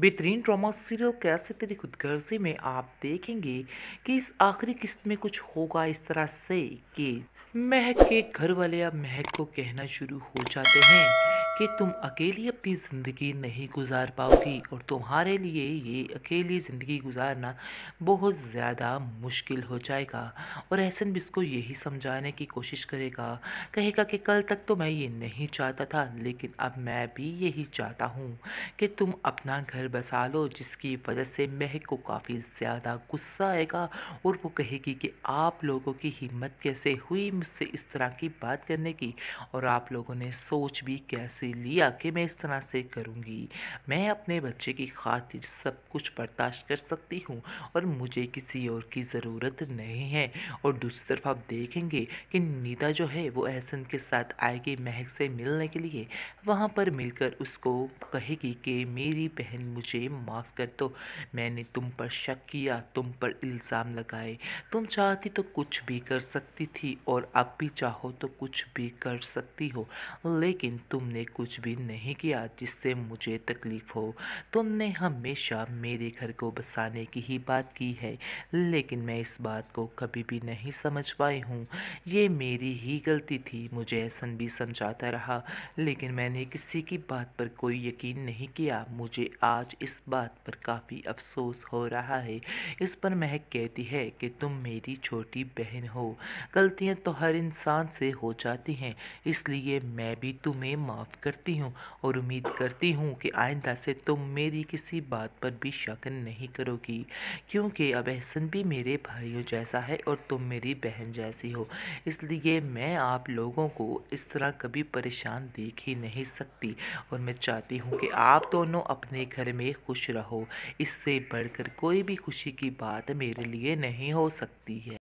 बेहतरीन drama serial कैसे तेरी खुद गर्जी में आप देखेंगे कि इस आखिरी किस्त में कुछ होगा इस तरह से कि महक के घर वाले अब महक को कहना शुरू हो जाते हैं कि तुम अकेली अपनी ज़िंदगी नहीं गुजार पाओगी और तुम्हारे लिए ये अकेली ज़िंदगी गुजारना बहुत ज़्यादा मुश्किल हो जाएगा और एहसन भी इसको यही समझाने की कोशिश करेगा कहेगा कि कल तक तो मैं ये नहीं चाहता था लेकिन अब मैं भी यही चाहता हूँ कि तुम अपना घर बसा लो जिसकी वजह से महक को काफ़ी ज़्यादा गुस्सा आएगा और वो कहेगी कि आप लोगों की हिम्मत कैसे हुई मुझसे इस तरह की बात करने की और आप लोगों ने सोच भी कैसे लिया कि मैं इस तरह से करूँगी मैं अपने बच्चे की खातिर सब कुछ बर्दाश्त कर सकती हूँ और मुझे किसी और की ज़रूरत नहीं है और दूसरी तरफ आप देखेंगे कि नीता जो है वो एहसन के साथ आएगी महक से मिलने के लिए वहाँ पर मिलकर उसको कहेगी कि मेरी बहन मुझे माफ़ कर दो मैंने तुम पर शक किया तुम पर इल्ज़ाम लगाए तुम चाहती तो कुछ भी कर सकती थी और अब भी चाहो तो कुछ भी कर सकती हो लेकिन तुमने कुछ कुछ भी नहीं किया जिससे मुझे तकलीफ़ हो तुमने हमेशा मेरे घर को बसाने की ही बात की है लेकिन मैं इस बात को कभी भी नहीं समझ पाई हूँ ये मेरी ही गलती थी मुझे ऐसा भी समझाता रहा लेकिन मैंने किसी की बात पर कोई यकीन नहीं किया मुझे आज इस बात पर काफ़ी अफसोस हो रहा है इस पर महक कहती है कि तुम मेरी छोटी बहन हो गलतियाँ तो हर इंसान से हो जाती हैं इसलिए मैं भी तुम्हें माफ़ कर करती हूँ और उम्मीद करती हूँ कि आइंदा से तुम मेरी किसी बात पर भी शक नहीं करोगी क्योंकि अब एहसन भी मेरे भाइयों जैसा है और तुम मेरी बहन जैसी हो इसलिए मैं आप लोगों को इस तरह कभी परेशान देख ही नहीं सकती और मैं चाहती हूँ कि आप दोनों अपने घर में खुश रहो इससे बढ़कर कोई भी खुशी की बात मेरे लिए नहीं हो सकती है